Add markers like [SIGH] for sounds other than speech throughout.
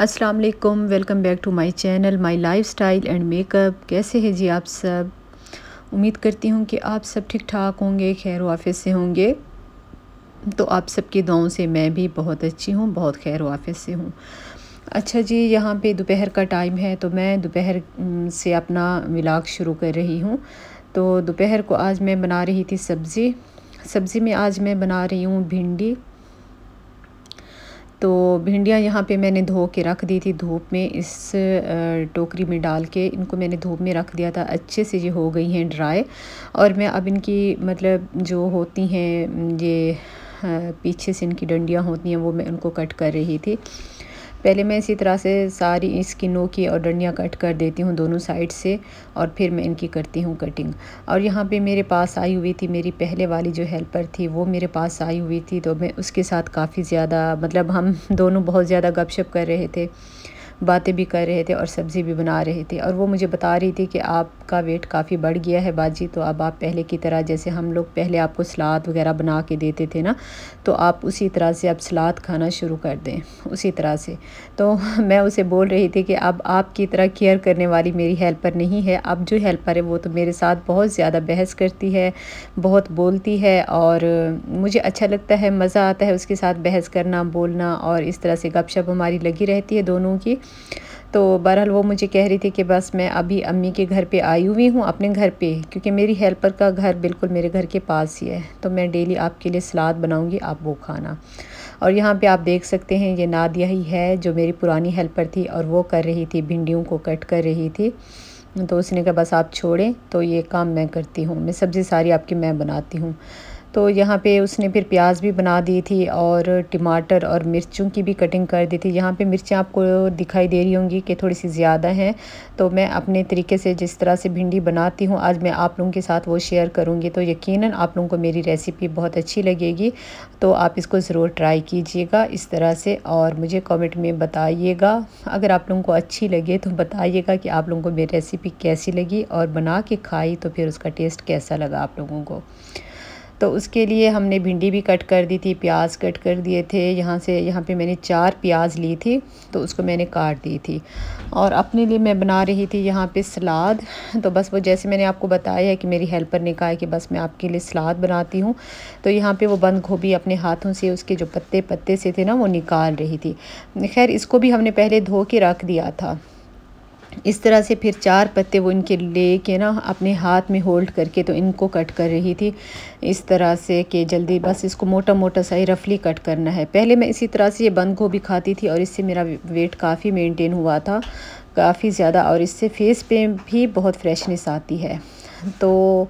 अस्सलाम वालेकुम welcome back to my channel my lifestyle and makeup कैसे हैं जी आप सब उम्मीद करती हूँ कि आप सब ठीक ठाक होंगे खैर वाफे से होंगे तो आप सबके दुआओं से मैं भी बहुत अच्छी हूँ बहुत खैर वाफे से हूँ अच्छा जी यहाँ पे दोपहर का टाइम है तो मैं दोपहर से अपना मिलाग शुरू कर रही हूँ तो दोपहर को आज मैं बना रही थी सब्ज़ी सब्ज़ी में आज मैं बना रही हूँ भिंडी तो भिंडियाँ यहाँ पे मैंने धो के रख दी थी धूप में इस टोकरी में डाल के इनको मैंने धूप में रख दिया था अच्छे से ये हो गई हैं ड्राई और मैं अब इनकी मतलब जो होती हैं ये पीछे से इनकी डंडियाँ होती हैं वो मैं उनको कट कर रही थी पहले मैं इसी तरह से सारी इसकी नोकी की और डंडियाँ कट कर देती हूँ दोनों साइड से और फिर मैं इनकी करती हूँ कटिंग और यहाँ पे मेरे पास आई हुई थी मेरी पहले वाली जो हेल्पर थी वो मेरे पास आई हुई थी तो मैं उसके साथ काफ़ी ज़्यादा मतलब हम [LAUGHS] दोनों बहुत ज़्यादा गपशप कर रहे थे बातें भी कर रहे थे और सब्ज़ी भी बना रहे थे और वो मुझे बता रही थी कि आप आपका वेट काफ़ी बढ़ गया है बाजी तो अब आप पहले की तरह जैसे हम लोग पहले आपको सलाद वगैरह बना के देते थे ना तो आप उसी तरह से अब सलाद खाना शुरू कर दें उसी तरह से तो [LAUGHS] मैं उसे बोल रही थी कि अब आपकी तरह केयर करने वाली मेरी हेल्पर नहीं है अब जो हेल्पर है वो तो मेरे साथ बहुत ज़्यादा बहस करती है बहुत बोलती है और मुझे अच्छा लगता है मज़ा आता है उसके साथ बहस करना बोलना और इस तरह से गपशप हमारी लगी रहती है दोनों की तो बहरहाल वो मुझे कह रही थी कि बस मैं अभी अम्मी के घर पे आई हुई हूँ अपने घर पे क्योंकि मेरी हेल्पर का घर बिल्कुल मेरे घर के पास ही है तो मैं डेली आपके लिए सलाद बनाऊँगी आप वो खाना और यहाँ पे आप देख सकते हैं ये नादिया ही है जो मेरी पुरानी हेल्पर थी और वो कर रही थी भिंडियों को कट कर रही थी तो उसने कहा बस आप छोड़ें तो ये काम मैं करती हूँ मैं सब्ज़ी सारी आपकी मैं बनाती हूँ तो यहाँ पे उसने फिर प्याज भी बना दी थी और टमाटर और मिर्चों की भी कटिंग कर दी थी यहाँ पे मिर्चें आपको दिखाई दे रही होंगी कि थोड़ी सी ज़्यादा हैं तो मैं अपने तरीके से जिस तरह से भिंडी बनाती हूँ आज मैं आप लोगों के साथ वो शेयर करूँगी तो यकीनन आप लोगों को मेरी रेसिपी बहुत अच्छी लगेगी तो आप इसको ज़रूर ट्राई कीजिएगा इस तरह से और मुझे कॉमेंट में बताइएगा अगर आप लोगों को अच्छी लगे तो बताइएगा कि आप लोगों को मेरी रेसिपी कैसी लगी और बना के खाई तो फिर उसका टेस्ट कैसा लगा आप लोगों को तो उसके लिए हमने भिंडी भी कट कर दी थी प्याज कट कर दिए थे यहाँ से यहाँ पे मैंने चार प्याज ली थी तो उसको मैंने काट दी थी और अपने लिए मैं बना रही थी यहाँ पे सलाद तो बस वो जैसे मैंने आपको बताया है कि मेरी हेल्पर ने कहा है कि बस मैं आपके लिए सलाद बनाती हूँ तो यहाँ पर वो बंद गोभी अपने हाथों से उसके जो पत्ते पत्ते से थे ना वो निकाल रही थी खैर इसको भी हमने पहले धो के रख दिया था इस तरह से फिर चार पत्ते वो इनके ले के ना अपने हाथ में होल्ड करके तो इनको कट कर रही थी इस तरह से कि जल्दी बस इसको मोटा मोटा सा ही रफली कट करना है पहले मैं इसी तरह से ये बंद गोभी खाती थी और इससे मेरा वेट काफ़ी मेंटेन हुआ था काफ़ी ज़्यादा और इससे फेस पे भी बहुत फ्रेशनेस आती है तो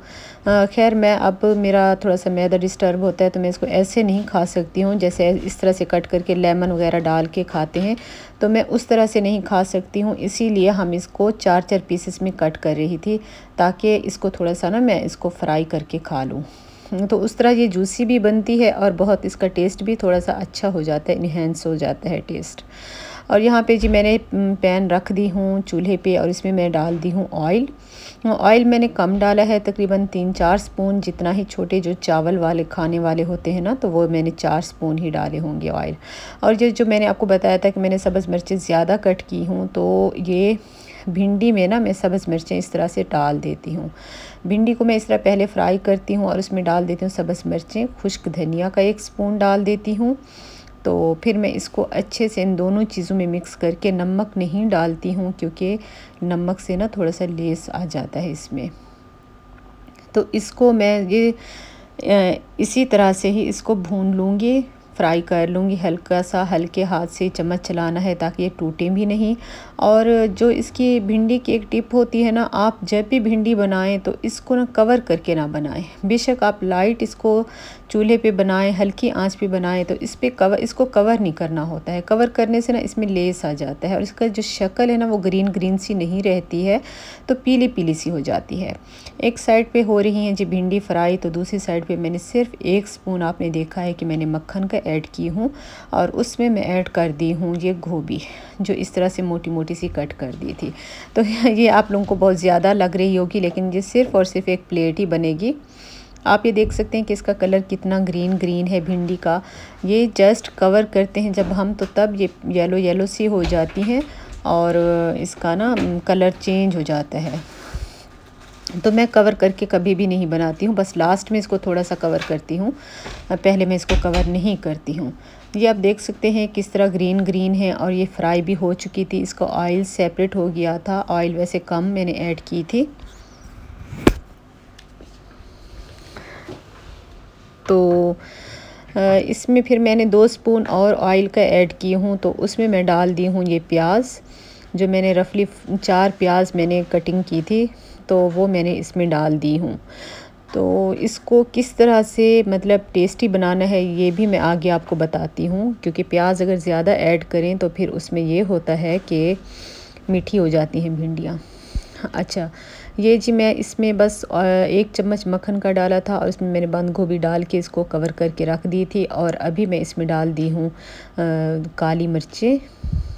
खैर मैं अब मेरा थोड़ा सा मैदा डिस्टर्ब होता है तो मैं इसको ऐसे नहीं खा सकती हूँ जैसे इस तरह से कट करके लेमन वगैरह डाल के खाते हैं तो मैं उस तरह से नहीं खा सकती हूँ इसीलिए हम इसको चार चार पीसेस में कट कर रही थी ताकि इसको थोड़ा सा ना मैं इसको फ्राई करके खा लूँ हम्म, तो उस तरह ये जूसी भी बनती है और बहुत इसका टेस्ट भी थोड़ा सा अच्छा हो जाता है इन्हेंस हो जाता है टेस्ट और यहाँ पे जी मैंने पैन हम्म, रख दी हूँ चूल्हे पे और इसमें मैं डाल दी हूँ ऑयल ऑयल हम्म, मैंने कम डाला है तकरीबन तीन चार स्पून जितना ही छोटे जो चावल वाले खाने वाले होते हैं ना तो वो मैंने चार स्पून ही डाले होंगे ऑयल और ये जो मैंने आपको बताया था कि मैंने सब्ज़ मिर्चें ज़्यादा कट की हूँ तो ये भिंडी में ना मैं सब्ज़ मिर्चें इस तरह से डाल देती हूँ भिंडी को मैं इस तरह पहले फ्राई करती हूँ और उसमें डाल देती हूँ सब्ज़ मिर्चें खुश्क धनिया का एक स्पून डाल देती हूँ तो फिर मैं इसको अच्छे से इन दोनों चीज़ों में मिक्स करके नमक नहीं डालती हूँ क्योंकि नमक से ना थोड़ा सा लेस आ जाता है इसमें तो इसको मैं ये इसी तरह से ही इसको भून लूँगी फ्राई कर लूँगी हल्का सा हल्के हाथ से चम्मच चलाना है ताकि ये टूटे भी नहीं और जो इसकी भिंडी की एक टिप होती है ना आप जब भी भिंडी बनाएं तो इसको ना कवर करके ना बनाएं बेशक आप लाइट इसको चूल्हे पे बनाएं हल्की आंच पे बनाएं तो इस पर कवर इसको कवर नहीं करना होता है कवर करने से ना इसमें लेस आ जाता है और इसका जो शक्ल है ना वो ग्रीन ग्रीन सी नहीं रहती है तो पीली पीली सी हो जाती है एक साइड पे हो रही हैं जी भिंडी फ्राई तो दूसरी साइड पे मैंने सिर्फ एक स्पून आपने देखा है कि मैंने मक्खन का ऐड की हूँ और उसमें मैं ऐड कर दी हूँ ये गोभी जो इस तरह से मोटी मोटी सी कट कर दी थी तो [LAUGHS] ये आप लोगों को बहुत ज़्यादा लग रही होगी लेकिन ये सिर्फ़ और सिर्फ एक प्लेट ही बनेगी आप ये देख सकते हैं कि इसका कलर कितना ग्रीन ग्रीन है भिंडी का ये जस्ट कवर करते हैं जब हम तो तब ये येलो येलो सी हो जाती हैं और इसका ना कलर चेंज हो जाता है तो मैं कवर करके कभी भी नहीं बनाती हूँ बस लास्ट में इसको थोड़ा सा कवर करती हूँ पहले मैं इसको कवर नहीं करती हूँ ये आप देख सकते हैं किस तरह ग्रीन ग्रीन है और ये फ्राई भी हो चुकी थी इसका ऑयल सेपरेट हो गया था ऑयल वैसे कम मैंने ऐड की थी तो इसमें फिर मैंने दो स्पून और ऑयल का ऐड की हूँ तो उसमें मैं डाल दी हूँ ये प्याज जो मैंने रफली चार प्याज मैंने कटिंग की थी तो वो मैंने इसमें डाल दी हूँ तो इसको किस तरह से मतलब टेस्टी बनाना है ये भी मैं आगे आपको बताती हूँ क्योंकि प्याज अगर ज़्यादा ऐड करें तो फिर उसमें ये होता है कि मीठी हो जाती हैं भिंडियाँ अच्छा ये जी मैं इसमें बस एक चम्मच मक्खन का डाला था और इसमें मैंने बंद गोभी डाल के इसको कवर करके रख दी थी और अभी मैं इसमें डाल दी हूँ काली मिर्चें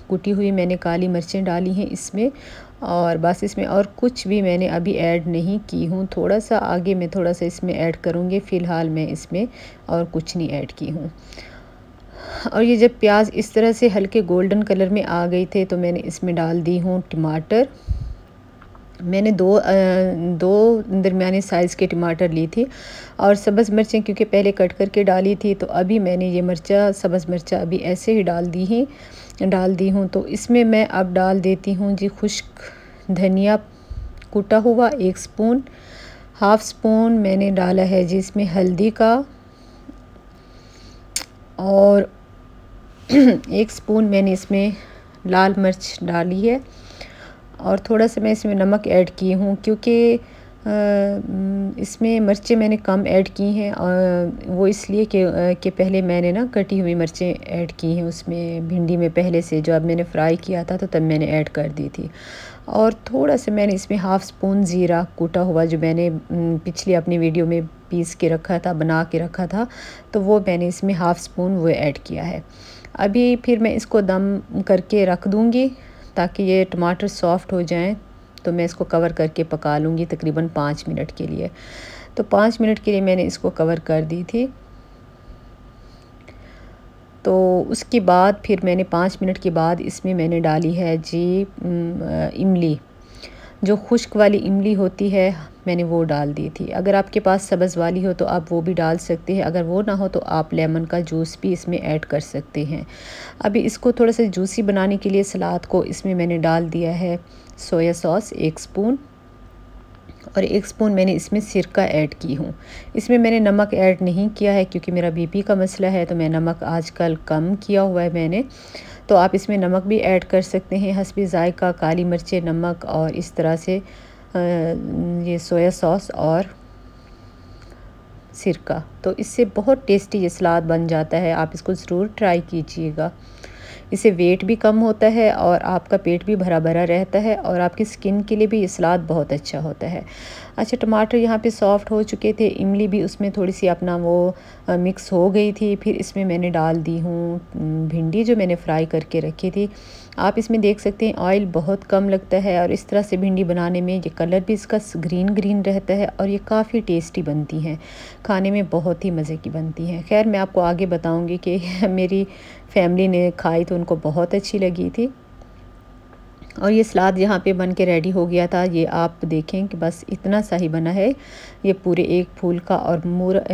कुटी हुई मैंने काली मिर्चें डाली हैं इसमें और बस इसमें और कुछ भी मैंने अभी ऐड नहीं की हूँ थोड़ा सा आगे मैं थोड़ा सा इसमें ऐड करूँगी फ़िलहाल मैं इसमें और कुछ नहीं ऐड की हूँ और ये जब प्याज इस तरह से हल्के गोल्डन कलर में आ गई थे तो मैंने इसमें डाल दी हूँ टमाटर मैंने दो आ, दो दरमिया साइज़ के टमाटर ली थी और सब्ज़ मिर्चें क्योंकि पहले कट करके डाली थी तो अभी मैंने ये मिर्चा सब्ज़ मिर्चा अभी ऐसे ही डाल दी हैं डाल दी हूँ तो इसमें मैं अब डाल देती हूँ जी खुश्क धनिया कूटा हुआ एक स्पून हाफ़ स्पून मैंने डाला है जी इसमें हल्दी का और [CLEARS THROAT] एक स्पून मैंने इसमें लाल मिर्च डाली है और थोड़ा सा मैं इसमें नमक ऐड की हूँ क्योंकि इसमें मिर्चें मैंने कम ऐड की हैं और वो इसलिए कि कि पहले मैंने ना कटी हुई मिर्चें ऐड की हैं उसमें भिंडी में पहले से जो अब मैंने फ्राई किया था तो तब मैंने ऐड कर दी थी और थोड़ा सा मैंने इसमें हाफ़ स्पून ज़ीरा कूटा हुआ जो मैंने पिछली अपनी वीडियो में पीस के रखा था बना के रखा था तो वो मैंने इसमें हाफ़ स्पून वो ऐड किया है अभी फिर मैं इसको दम करके रख दूँगी ताकि ये टमाटर सॉफ़्ट हो जाएं तो मैं इसको कवर करके पका लूँगी तकरीबन पाँच मिनट के लिए तो पाँच मिनट के लिए मैंने इसको कवर कर दी थी तो उसके बाद फिर मैंने पाँच मिनट के बाद इसमें मैंने डाली है जी इमली जो खुश्क वाली इमली होती है मैंने वो डाल दी थी अगर आपके पास सब्ज़ वाली हो तो आप वो भी डाल सकते हैं अगर वो ना हो तो आप लेमन का जूस भी इसमें ऐड कर सकते हैं अभी इसको थोड़ा सा जूसी बनाने के लिए सलाद को इसमें मैंने डाल दिया है सोया सॉस एक स्पून और एक स्पून मैंने इसमें सिरका ऐड की हूँ इसमें मैंने नमक ऐड नहीं किया है क्योंकि मेरा बीपी का मसला है तो मैं नमक आजकल कम किया हुआ है मैंने तो आप इसमें नमक भी ऐड कर सकते हैं हसबी जायका काली मिर्चें नमक और इस तरह से ये सोया सॉस और सिरका तो इससे बहुत टेस्टी ये सलाद बन जाता है आप इसको ज़रूर ट्राई कीजिएगा इससे वेट भी कम होता है और आपका पेट भी भरा भरा रहता है और आपकी स्किन के लिए भी ये सलाद बहुत अच्छा होता है अच्छा टमाटर यहाँ पे सॉफ्ट हो चुके थे इमली भी उसमें थोड़ी सी अपना वो मिक्स हो गई थी फिर इसमें मैंने डाल दी हूँ भिंडी जो मैंने फ्राई करके रखी थी आप इसमें देख सकते हैं ऑयल बहुत कम लगता है और इस तरह से भिंडी बनाने में ये कलर भी इसका ग्रीन ग्रीन रहता है और ये काफ़ी टेस्टी बनती हैं खाने में बहुत ही मज़े की बनती हैं खैर मैं आपको आगे बताऊँगी कि [LAUGHS] मेरी फैमिली ने खाई तो उनको बहुत अच्छी लगी थी और ये सलाद यहाँ पे बन के रेडी हो गया था ये आप देखें कि बस इतना सा ही बना है ये पूरे एक फूल का और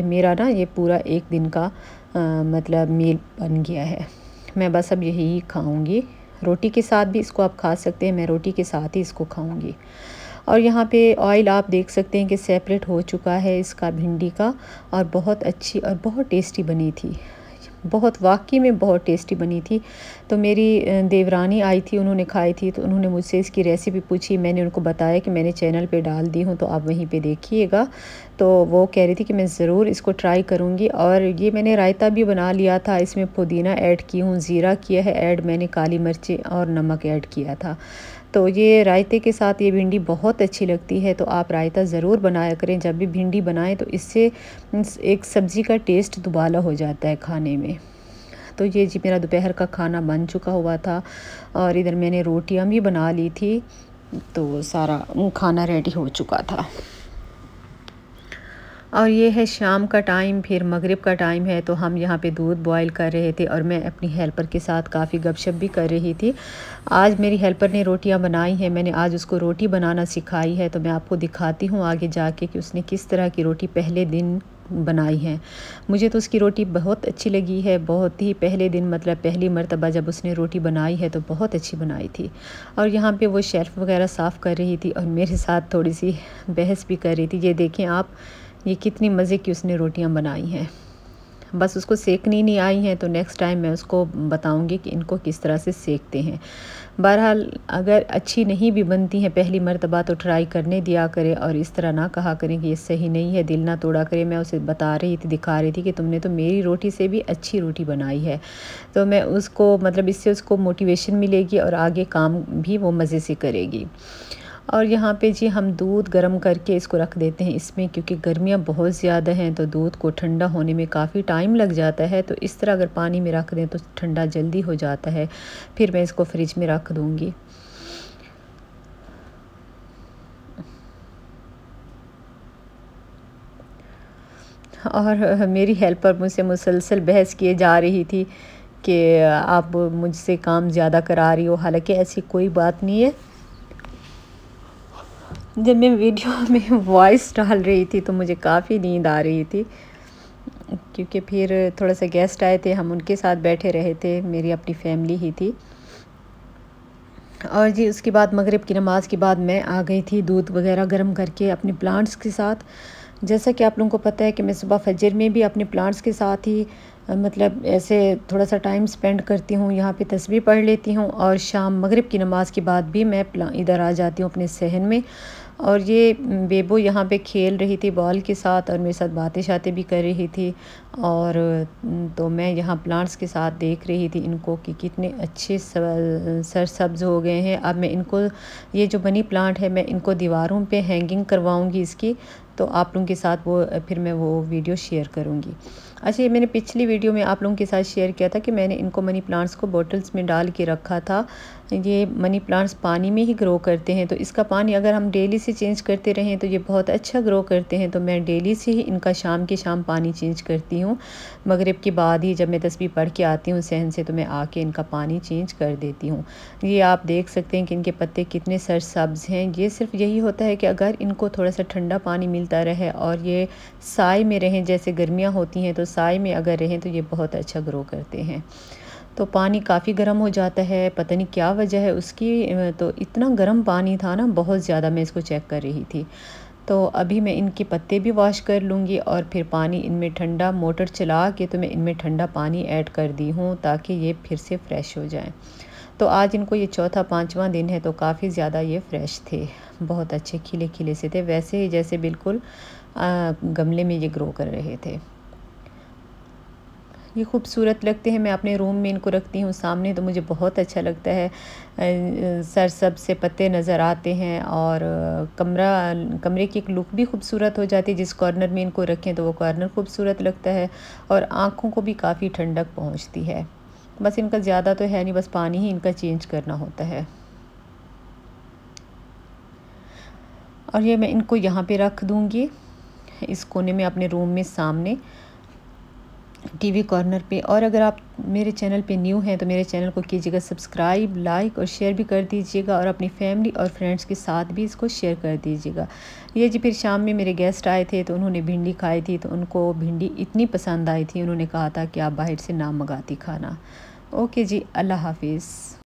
मेरा ना ये पूरा एक दिन का आ, मतलब मील बन गया है मैं बस अब यही खाऊंगी रोटी के साथ भी इसको आप खा सकते हैं मैं रोटी के साथ ही इसको खाऊंगी और यहाँ पे ऑयल आप देख सकते हैं कि सेपरेट हो चुका है इसका भिंडी का और बहुत अच्छी और बहुत टेस्टी बनी थी बहुत वाकई में बहुत टेस्टी बनी थी तो मेरी देवरानी आई थी उन्होंने खाई थी तो उन्होंने मुझसे इसकी रेसिपी पूछी मैंने उनको बताया कि मैंने चैनल पे डाल दी हूँ तो आप वहीं पे देखिएगा तो वो कह रही थी कि मैं ज़रूर इसको ट्राई करूँगी और ये मैंने रायता भी बना लिया था इसमें पुदीना ऐड की हूँ ज़ीरा किया है ऐड मैंने काली मिर्ची और नमक ऐड किया था तो ये रायते के साथ ये भिंडी बहुत अच्छी लगती है तो आप रायता ज़रूर बनाया करें जब भी भिंडी बनाएं तो इससे एक सब्ज़ी का टेस्ट दुबाला हो जाता है खाने में तो ये जी मेरा दोपहर का खाना बन चुका हुआ था और इधर मैंने रोटियाँ भी बना ली थी तो सारा खाना रेडी हो चुका था और ये है शाम का टाइम फिर मगरिब का टाइम है तो हम यहाँ पे दूध बॉईल कर रहे थे और मैं अपनी हेल्पर के साथ काफ़ी गपशप भी कर रही थी आज मेरी हेल्पर ने रोटियाँ बनाई हैं मैंने आज उसको रोटी बनाना सिखाई है तो मैं आपको दिखाती हूँ आगे जाके कि उसने किस तरह की रोटी पहले दिन बनाई है मुझे तो उसकी रोटी बहुत अच्छी लगी है बहुत ही पहले दिन मतलब पहली मरतबा जब उसने रोटी बनाई है तो बहुत अच्छी बनाई थी और यहाँ पे वो शेल्फ़ वगैरह साफ़ कर रही थी और मेरे साथ थोड़ी सी बहस भी कर रही थी ये देखें आप ये कितनी मज़े की उसने रोटियां बनाई हैं बस उसको सेकनी नहीं आई हैं तो नेक्स्ट टाइम मैं उसको बताऊंगी कि इनको किस तरह से सेकते हैं बहरहाल अगर अच्छी नहीं भी बनती हैं पहली मरतबा तो ट्राई करने दिया करें और इस तरह ना कहा करें कि ये सही नहीं है दिल ना तोड़ा करें मैं उसे बता रही थी दिखा रही थी कि तुमने तो मेरी रोटी से भी अच्छी रोटी बनाई है तो मैं उसको मतलब इससे उसको मोटिवेशन मिलेगी और आगे काम भी वो मज़े से करेगी और यहाँ पे जी हम दूध गर्म करके इसको रख देते हैं इसमें क्योंकि गर्मियाँ बहुत ज़्यादा हैं तो दूध को ठंडा होने में काफ़ी टाइम लग जाता है तो इस तरह अगर पानी में रख दें तो ठंडा जल्दी हो जाता है फिर मैं इसको फ्रिज में रख दूँगी और मेरी हेल्पर मुझसे मुसलसल बहस किए जा रही थी कि आप मुझसे काम ज़्यादा करा रही हो हालांकि ऐसी कोई बात नहीं है जब मैं वीडियो [LAUGHS] में वॉइस डाल रही थी तो मुझे काफ़ी नींद आ रही थी क्योंकि फिर थोड़ा सा गेस्ट आए थे हम उनके साथ बैठे रहे थे मेरी अपनी फैमिली ही थी और जी उसके बाद मगरिब की नमाज़ के बाद मैं आ गई थी दूध वगैरह गर्म करके अपने प्लांट्स के साथ जैसा कि आप लोगों को पता है कि मैं सुबह फजर में भी अपने प्लांट्स के साथ ही मतलब ऐसे थोड़ा सा टाइम स्पेंड करती हूँ यहाँ पे तस्वीर पढ़ लेती हूँ और शाम मगरिब की नमाज़ के बाद भी मैं इधर आ जाती हूँ अपने सहन में और ये बेबो यहाँ पे खेल रही थी बॉल के साथ और मेरे साथ बातें शातें भी कर रही थी और तो मैं यहाँ प्लांट्स के साथ देख रही थी इनको कि कितने अच्छे सरसब्ज़ हो गए हैं अब मैं इनको ये जो मनी प्लांट है मैं इनको दीवारों पे हैंगिंग करवाऊँगी इसकी तो आप लोगों के साथ वो फिर मैं वो वीडियो शेयर करूँगी अच्छा ये मैंने पिछली वीडियो में आप लोगों के साथ शेयर किया था कि मैंने इनको मनी प्लांट्स को बॉटल्स में डाल के रखा था ये मनी प्लांट्स पानी में ही ग्रो करते हैं तो इसका पानी अगर हम डेली से चेंज करते रहें तो ये बहुत अच्छा ग्रो करते हैं तो मैं डेली से ही इनका शाम के शाम पानी चेंज करती हूँ मगरब के बाद ही जब मैं तस्वीर पढ़ के आती हूँ सहन से तो मैं आके इनका पानी चेंज कर देती हूँ ये आप देख सकते हैं कि इनके पत्ते कितने सब्ज़ हैं ये सिर्फ यही होता है कि अगर इनको थोड़ा सा ठंडा पानी मिलता रहे और ये साय में रहें जैसे गर्मियाँ होती हैं तो साय में अगर रहें तो ये बहुत अच्छा ग्रो करते हैं तो पानी काफ़ी गर्म हो जाता है पता नहीं क्या वजह है उसकी तो इतना गर्म पानी था ना बहुत ज़्यादा मैं इसको चेक कर रही थी तो अभी मैं इनके पत्ते भी वॉश कर लूँगी और फिर पानी इनमें ठंडा मोटर चला के तो मैं इनमें ठंडा पानी ऐड कर दी हूँ ताकि ये फिर से फ्रेश हो जाए तो आज इनको ये चौथा पाँचवा दिन है तो काफ़ी ज़्यादा ये फ्रेश थे बहुत अच्छे खिले खिले से थे वैसे ही जैसे बिल्कुल गमले में ये ग्रो कर रहे थे ये खूबसूरत लगते हैं मैं अपने रूम में इनको रखती हूँ सामने तो मुझे बहुत अच्छा लगता है सर सब से पत्ते नज़र आते हैं और कमरा कमरे की एक लुक भी खूबसूरत हो जाती है जिस कॉर्नर में इनको रखें तो वो कॉर्नर खूबसूरत लगता है और आँखों को भी काफ़ी ठंडक पहुँचती है बस इनका ज़्यादा तो है नहीं बस पानी ही इनका चेंज करना होता है और ये मैं इनको यहाँ पे रख दूँगी इस कोने में अपने रूम में सामने टीवी कॉर्नर पे और अगर आप मेरे चैनल पे न्यू हैं तो मेरे चैनल को कीजिएगा सब्सक्राइब लाइक और शेयर भी कर दीजिएगा और अपनी फैमिली और फ्रेंड्स के साथ भी इसको शेयर कर दीजिएगा ये जी फिर शाम में मेरे गेस्ट आए थे तो उन्होंने भिंडी खाई थी तो उनको भिंडी इतनी पसंद आई थी उन्होंने कहा था कि आप बाहर से ना मंगाती खाना ओके जी अल्लाह हाफिज़